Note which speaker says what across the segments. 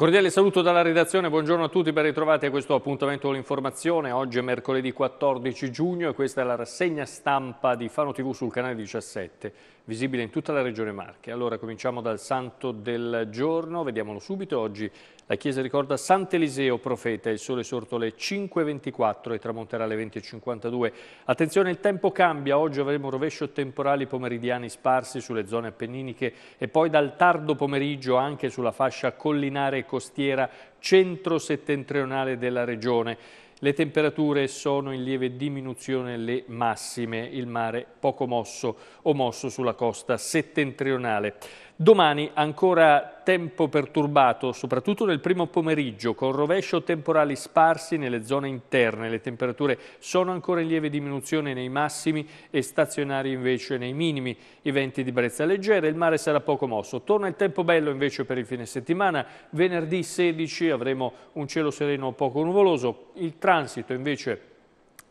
Speaker 1: cordiale saluto dalla redazione, buongiorno a tutti, ben ritrovati a questo appuntamento con l'informazione. Oggi è mercoledì 14 giugno e questa è la rassegna stampa di Fano TV sul canale 17 visibile in tutta la regione Marche. Allora cominciamo dal santo del giorno, vediamolo subito. Oggi la chiesa ricorda Sant'Eliseo profeta, il sole sorto alle 5.24 e tramonterà alle 20.52. Attenzione, il tempo cambia, oggi avremo rovescio temporali pomeridiani sparsi sulle zone appenniniche e poi dal tardo pomeriggio anche sulla fascia collinare e costiera centro-settentrionale della regione. Le temperature sono in lieve diminuzione le massime, il mare poco mosso o mosso sulla costa settentrionale. Domani ancora tempo perturbato, soprattutto nel primo pomeriggio, con rovescio temporali sparsi nelle zone interne. Le temperature sono ancora in lieve diminuzione nei massimi e stazionari invece nei minimi. I venti di brezza leggera, il mare sarà poco mosso. Torna il tempo bello invece per il fine settimana. Venerdì 16 avremo un cielo sereno poco nuvoloso. Il transito invece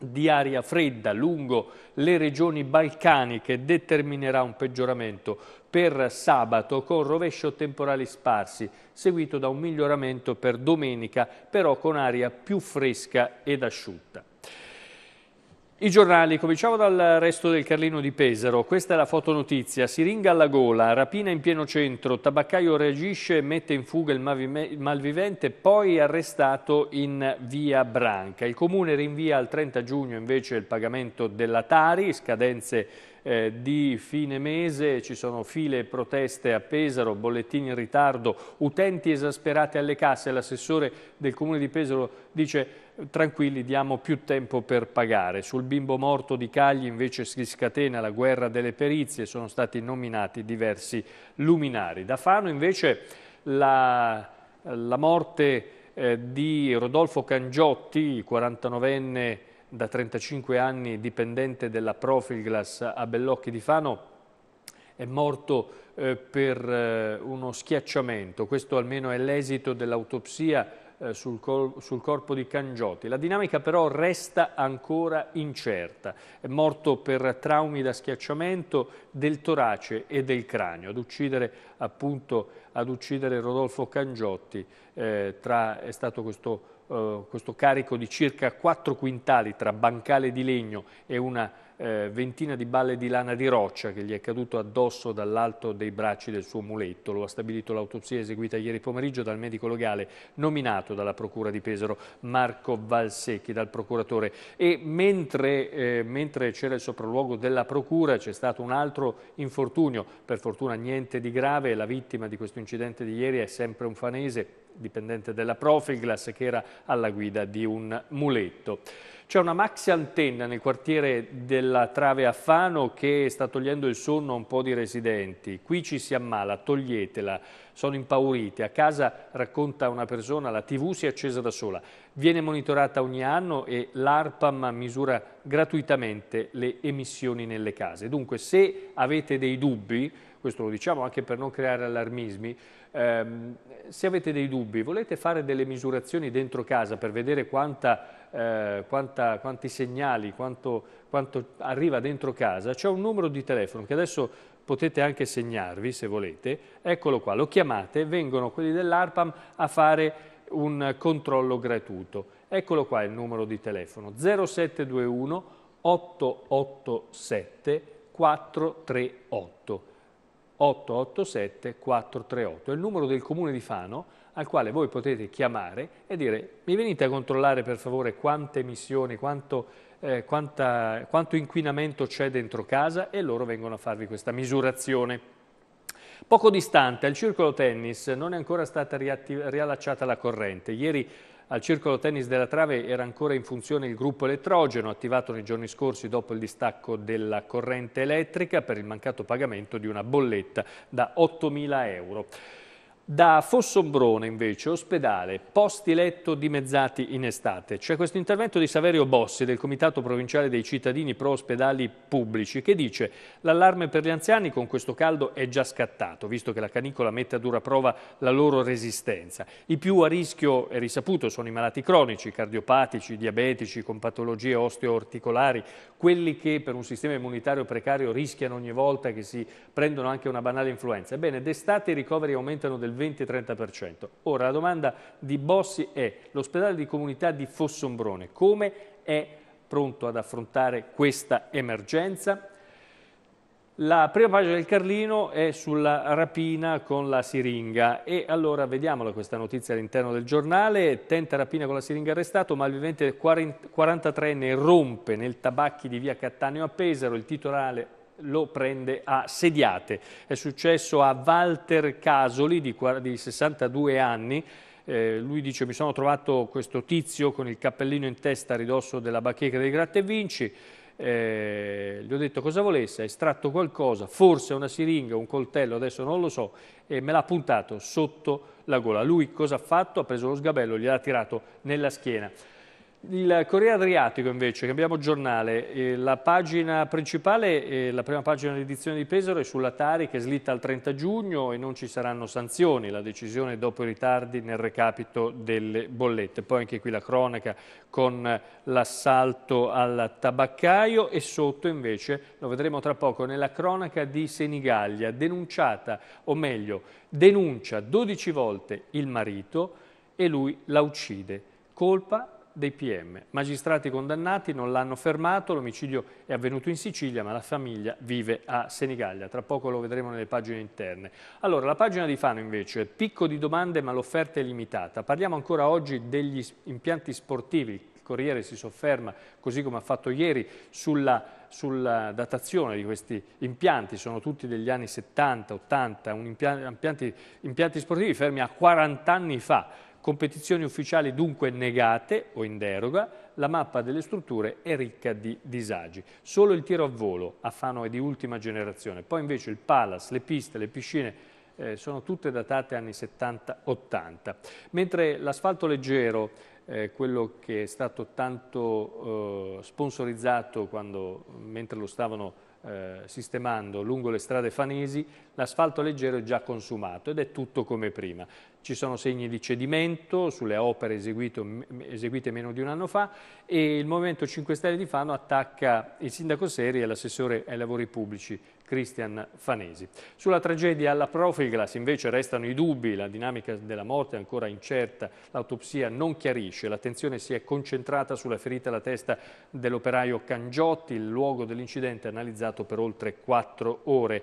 Speaker 1: di aria fredda lungo le regioni balcaniche determinerà un peggioramento per sabato con rovescio temporali sparsi, seguito da un miglioramento per domenica, però con aria più fresca ed asciutta. I giornali, cominciamo dal resto del Carlino di Pesaro, questa è la fotonotizia, siringa alla gola, rapina in pieno centro, tabaccaio reagisce, mette in fuga il malvivente, poi arrestato in via Branca. Il comune rinvia al 30 giugno invece il pagamento della Tari, scadenze eh, di fine mese, ci sono file e proteste a Pesaro, bollettini in ritardo, utenti esasperati alle casse, l'assessore del comune di Pesaro dice tranquilli diamo più tempo per pagare. Sul bimbo morto di Cagli invece si scatena la guerra delle perizie, sono stati nominati diversi luminari. Da Fano invece la, la morte eh, di Rodolfo Cangiotti, 49enne da 35 anni dipendente della Profilglass a Bellocchi di Fano, è morto eh, per eh, uno schiacciamento. Questo almeno è l'esito dell'autopsia eh, sul, col sul, corpo di Cangiotti. La dinamica però resta ancora incerta. È morto per traumi da schiacciamento del torace e del cranio, ad uccidere, appunto, ad uccidere Rodolfo Cangiotti eh, tra, è stato questo eh, questo carico di circa 4 quintali tra bancale di legno e una eh, ventina di balle di lana di roccia che gli è caduto addosso dall'alto dei bracci del suo muletto. Lo ha stabilito l'autopsia eseguita ieri pomeriggio dal medico legale nominato dalla Procura di Pesaro Marco Valsecchi, dal procuratore. E mentre, eh, mentre c'era il sopralluogo della Procura c'è stato un altro infortunio, per fortuna niente di grave, la vittima di questo incidente di ieri è sempre un fanese dipendente della Profilglass, che era alla guida di un muletto. C'è una maxi antenna nel quartiere della Trave a Fano che sta togliendo il sonno a un po' di residenti. Qui ci si ammala, toglietela, sono impauriti. A casa, racconta una persona, la tv si è accesa da sola. Viene monitorata ogni anno e l'ARPAM misura gratuitamente le emissioni nelle case. Dunque, se avete dei dubbi, questo lo diciamo anche per non creare allarmismi, ehm, se avete dei dubbi, volete fare delle misurazioni dentro casa per vedere quanta, eh, quanta, quanti segnali, quanto, quanto arriva dentro casa, c'è un numero di telefono che adesso potete anche segnarvi se volete, eccolo qua, lo chiamate, vengono quelli dell'ARPAM a fare un controllo gratuito. Eccolo qua il numero di telefono 0721 887 438. 887 438, è il numero del comune di Fano al quale voi potete chiamare e dire mi venite a controllare per favore quante emissioni, quanto, eh, quanta, quanto inquinamento c'è dentro casa e loro vengono a farvi questa misurazione. Poco distante, al circolo tennis non è ancora stata riallacciata la corrente. Ieri al circolo tennis della Trave era ancora in funzione il gruppo elettrogeno attivato nei giorni scorsi dopo il distacco della corrente elettrica per il mancato pagamento di una bolletta da 8.000 euro. Da Fossombrone invece, ospedale, posti letto dimezzati in estate. C'è questo intervento di Saverio Bossi del Comitato Provinciale dei Cittadini Pro Ospedali Pubblici che dice l'allarme per gli anziani con questo caldo è già scattato, visto che la canicola mette a dura prova la loro resistenza. I più a rischio, è risaputo, sono i malati cronici, cardiopatici, diabetici, con patologie osteoarticolari, quelli che per un sistema immunitario precario rischiano ogni volta che si prendono anche una banale influenza. Ebbene, d'estate i ricoveri aumentano del 20%. 20-30%. Ora la domanda di Bossi è l'ospedale di comunità di Fossombrone come è pronto ad affrontare questa emergenza? La prima pagina del Carlino è sulla rapina con la siringa e allora vediamola questa notizia all'interno del giornale. Tenta rapina con la siringa arrestato, ma il 43enne rompe nel tabacchi di via Cattaneo a Pesaro. Il titolare lo prende a sediate. È successo a Walter Casoli di, 62 anni, eh, lui dice mi sono trovato questo tizio con il cappellino in testa a ridosso della bacheca dei Gratte Vinci, eh, gli ho detto cosa volesse, ha estratto qualcosa, forse una siringa, un coltello, adesso non lo so, e me l'ha puntato sotto la gola. Lui cosa ha fatto? Ha preso lo sgabello, gliel'ha tirato nella schiena. Il Corriere Adriatico invece, cambiamo giornale, eh, la pagina principale, eh, la prima pagina dell'edizione di Pesaro è sulla Tari che slitta al 30 giugno e non ci saranno sanzioni, la decisione dopo i ritardi nel recapito delle bollette. Poi anche qui la cronaca con l'assalto al tabaccaio e sotto invece, lo vedremo tra poco, nella cronaca di Senigallia, denunciata, o meglio, denuncia 12 volte il marito e lui la uccide. Colpa dei PM. Magistrati condannati non l'hanno fermato, l'omicidio è avvenuto in Sicilia ma la famiglia vive a Senigallia, tra poco lo vedremo nelle pagine interne. Allora, la pagina di Fano invece, picco di domande ma l'offerta è limitata. Parliamo ancora oggi degli impianti sportivi, Il Corriere si sofferma, così come ha fatto ieri, sulla, sulla, datazione di questi impianti. Sono tutti degli anni 70, 80, impianti, impianti sportivi fermi a 40 anni fa. Competizioni ufficiali dunque negate o in deroga, la mappa delle strutture è ricca di disagi. Solo il tiro a volo a Fano è di ultima generazione, poi invece il Palace, le piste, le piscine eh, sono tutte datate anni 70-80, mentre l'asfalto leggero, eh, quello che è stato tanto eh, sponsorizzato quando, mentre lo stavano eh, sistemando lungo le strade fanesi, l'asfalto leggero è già consumato ed è tutto come prima ci sono segni di cedimento sulle opere eseguito, eseguite meno di un anno fa e il Movimento 5 Stelle di Fano attacca il sindaco Seri e l'assessore ai lavori pubblici Cristian Fanesi. Sulla tragedia alla Profilglass invece restano i dubbi, la dinamica della morte è ancora incerta, l'autopsia non chiarisce, l'attenzione si è concentrata sulla ferita alla testa dell'operaio Cangiotti, il luogo dell'incidente è analizzato per oltre quattro ore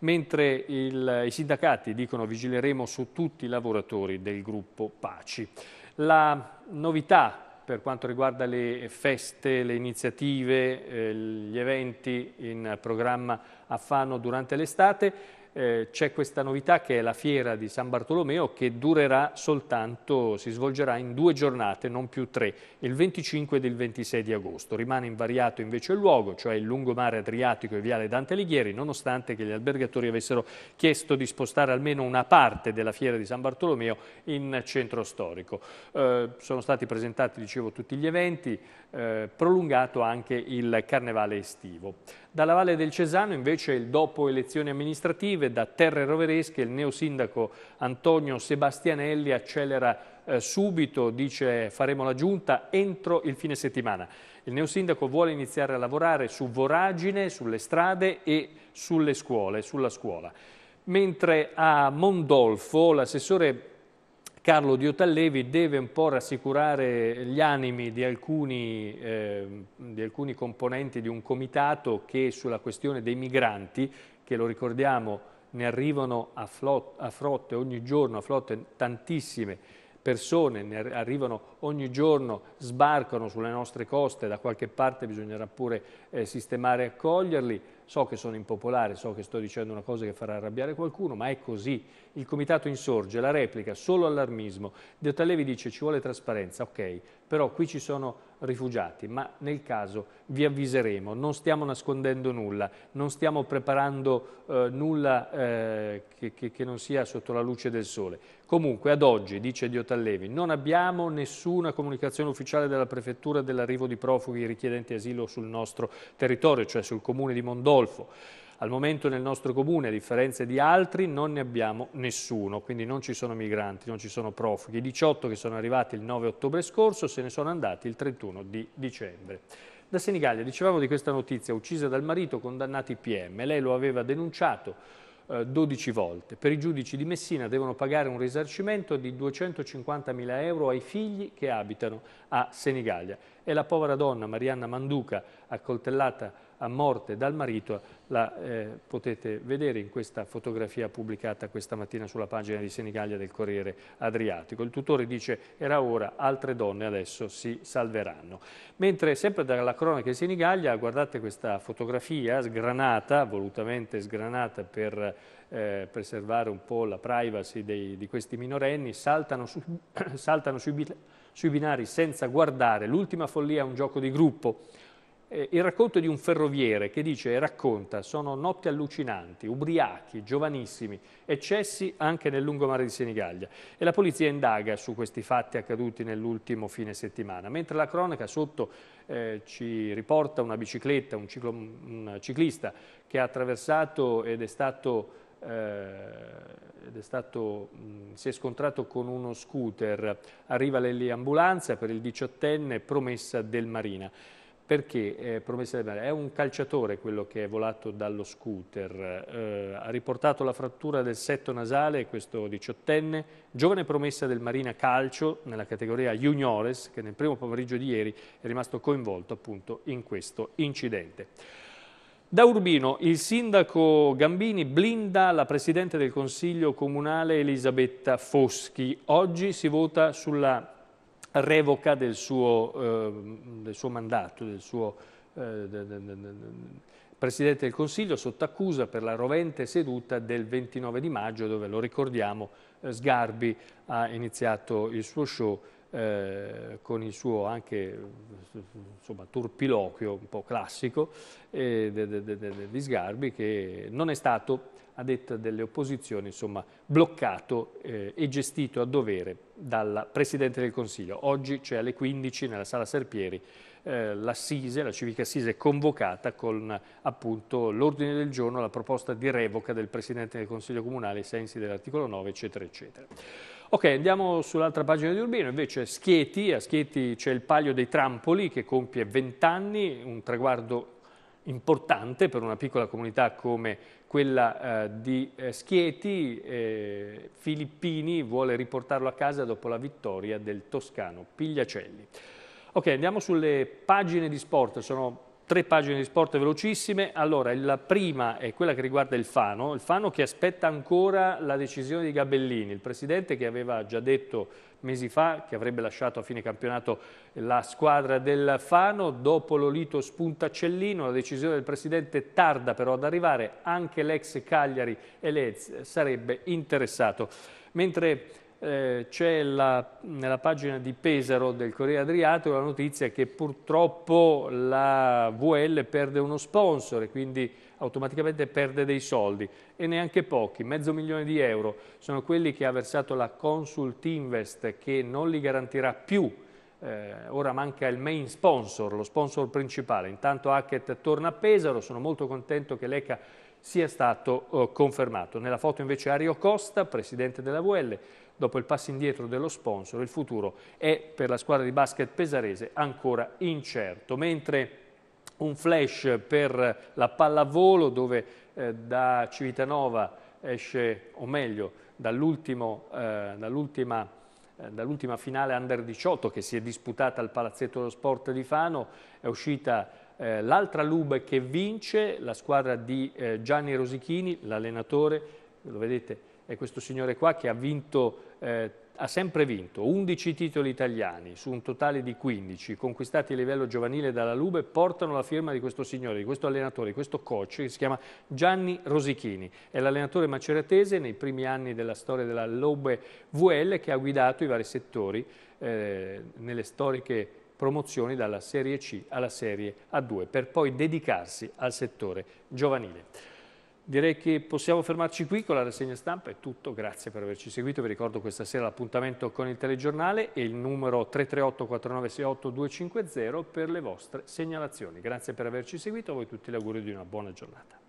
Speaker 1: mentre il, i sindacati dicono vigileremo su tutti i lavoratori del gruppo Paci. La novità per quanto riguarda le feste, le iniziative, eh, gli eventi in programma a Fano durante l'estate eh, c'è questa novità che è la fiera di San Bartolomeo che durerà soltanto, si svolgerà in due giornate, non più tre, il 25 ed il 26 di agosto. Rimane invariato invece il luogo, cioè il lungomare Adriatico e Viale Dante Alighieri, nonostante che gli albergatori avessero chiesto di spostare almeno una parte della fiera di San Bartolomeo in centro storico. Eh, sono stati presentati, dicevo, tutti gli eventi, eh, prolungato anche il carnevale estivo. Dalla Valle del Cesano invece il dopo elezioni amministrative relative da Terre Roveresche, il neosindaco Antonio Sebastianelli accelera eh, subito, dice faremo la giunta entro il fine settimana. Il neosindaco vuole iniziare a lavorare su voragine, sulle strade e sulle scuole, sulla scuola. Mentre a Mondolfo l'assessore Carlo Diotallevi deve un po' rassicurare gli animi di alcuni, eh, di alcuni componenti di un comitato che sulla questione dei migranti, che lo ricordiamo ne arrivano a, flot, a frotte ogni giorno, a flotte tantissime persone, ne arrivano ogni giorno, sbarcano sulle nostre coste, da qualche parte bisognerà pure eh, sistemare e accoglierli. So che sono impopolare, so che sto dicendo una cosa che farà arrabbiare qualcuno, ma è così il comitato insorge, la replica, solo allarmismo. Deottalevi dice ci vuole trasparenza, ok, però qui ci sono rifugiati, ma nel caso vi avviseremo, non stiamo nascondendo nulla, non stiamo preparando eh, nulla eh, che, che, che, non sia sotto la luce del sole. Comunque ad oggi, dice Diotallevi, non abbiamo nessuna comunicazione ufficiale della prefettura dell'arrivo di profughi richiedenti asilo sul nostro territorio, cioè sul comune di Mondolfo. Al momento nel nostro comune, a differenza di altri, non ne abbiamo nessuno, quindi non ci sono migranti, non ci sono profughi. I 18 che sono arrivati il 9 ottobre scorso se ne sono andati il 31 di dicembre. Da Senigallia dicevamo di questa notizia, uccisa dal marito, condannati PM. Lei lo aveva denunciato. 12 eh, volte. Per i giudici di Messina devono pagare un risarcimento di 250.000 euro ai figli che abitano a Senigallia e la povera donna Marianna Manduca, accoltellata a morte dal marito, la eh, potete vedere in questa fotografia pubblicata questa mattina sulla pagina di Senigallia del Corriere Adriatico. Il tutore dice era ora, altre donne adesso si salveranno. Mentre sempre dalla cronaca di Senigallia, guardate questa fotografia sgranata, volutamente sgranata per eh, preservare un po' la privacy dei, di questi minorenni, saltano, su, saltano sui biglietti sui binari senza guardare, l'ultima follia è un gioco di gruppo. Eh, il racconto di un ferroviere che dice e racconta sono notti allucinanti, ubriachi, giovanissimi, eccessi anche nel lungomare di Senigallia. E la polizia indaga su questi fatti accaduti nell'ultimo fine settimana, mentre la cronaca sotto eh, ci riporta una bicicletta, un, ciclo, un ciclista che ha attraversato ed è stato eh, ed è stato, mh, si è scontrato con uno scooter, arriva l'ambulanza per il diciottenne promessa del Marina. Perché eh, promessa del Marina? È un calciatore quello che è volato dallo scooter, eh, ha riportato la frattura del setto nasale questo diciottenne, giovane promessa del Marina Calcio nella categoria juniores che nel primo pomeriggio di ieri è rimasto coinvolto appunto in questo incidente. Da Urbino il sindaco Gambini blinda la Presidente del Consiglio Comunale Elisabetta Foschi. Oggi si vota sulla revoca del suo, eh, del suo mandato, del suo eh, de, de, de, Presidente del Consiglio sotto accusa per la rovente seduta del 29 di maggio dove, lo ricordiamo, eh, Sgarbi ha iniziato il suo show eh, con il suo anche insomma, turpiloquio un po' classico eh, di Sgarbi che non è stato, a detta delle opposizioni, insomma, bloccato eh, e gestito a dovere dal Presidente del Consiglio. Oggi, cioè alle 15, nella Sala Serpieri, eh, l'Assise, la Civica Assise è convocata con appunto l'ordine del giorno, la proposta di revoca del Presidente del Consiglio Comunale ai sensi dell'articolo 9 eccetera eccetera. Ok, andiamo sull'altra pagina di Urbino, invece Schieti, a Schieti c'è il Palio dei Trampoli che compie 20 anni, un traguardo importante per una piccola comunità come quella eh, di eh, Schieti, eh, Filippini vuole riportarlo a casa dopo la vittoria del toscano Pigliacelli. Ok, andiamo sulle pagine di sport, sono tre pagine di sport velocissime. Allora, la prima è quella che riguarda il Fano, il Fano che aspetta ancora la decisione di Gabellini, il presidente che aveva già detto mesi fa che avrebbe lasciato a fine campionato la squadra del Fano, dopo l'Olito Spuntacellino, la decisione del presidente tarda però ad arrivare, anche l'ex Cagliari e l'Ez sarebbe interessato. Mentre eh, c'è nella pagina di Pesaro del Corriere Adriatico la notizia che purtroppo la VL perde uno sponsor e quindi automaticamente perde dei soldi e neanche pochi, mezzo milione di euro sono quelli che ha versato la Consult Invest che non li garantirà più eh, ora manca il main sponsor, lo sponsor principale. Intanto Hackett torna a Pesaro, sono molto contento che l'ECA sia stato eh, confermato. Nella foto invece Ario Costa, presidente della VL, dopo il passo indietro dello sponsor, il futuro è per la squadra di basket pesarese ancora incerto. Mentre un flash per la pallavolo dove eh, da Civitanova esce, o meglio, eh, dall'ultima eh, dall eh, dall finale under 18 che si è disputata al Palazzetto dello Sport di Fano, è uscita eh, l'altra Lube che vince, la squadra di eh, Gianni Rosichini, l'allenatore, lo vedete, è questo signore qua che ha, vinto, eh, ha sempre vinto 11 titoli italiani su un totale di 15 conquistati a livello giovanile dalla Lube portano la firma di questo signore, di questo allenatore, di questo coach che si chiama Gianni Rosichini. È l'allenatore maceratese nei primi anni della storia della Lube VL che ha guidato i vari settori eh, nelle storiche promozioni dalla Serie C alla Serie A2 per poi dedicarsi al settore giovanile. Direi che possiamo fermarci qui con la rassegna stampa, è tutto, grazie per averci seguito, vi ricordo questa sera l'appuntamento con il telegiornale e il numero 338 4968 250 per le vostre segnalazioni. Grazie per averci seguito, a voi tutti gli auguri di una buona giornata.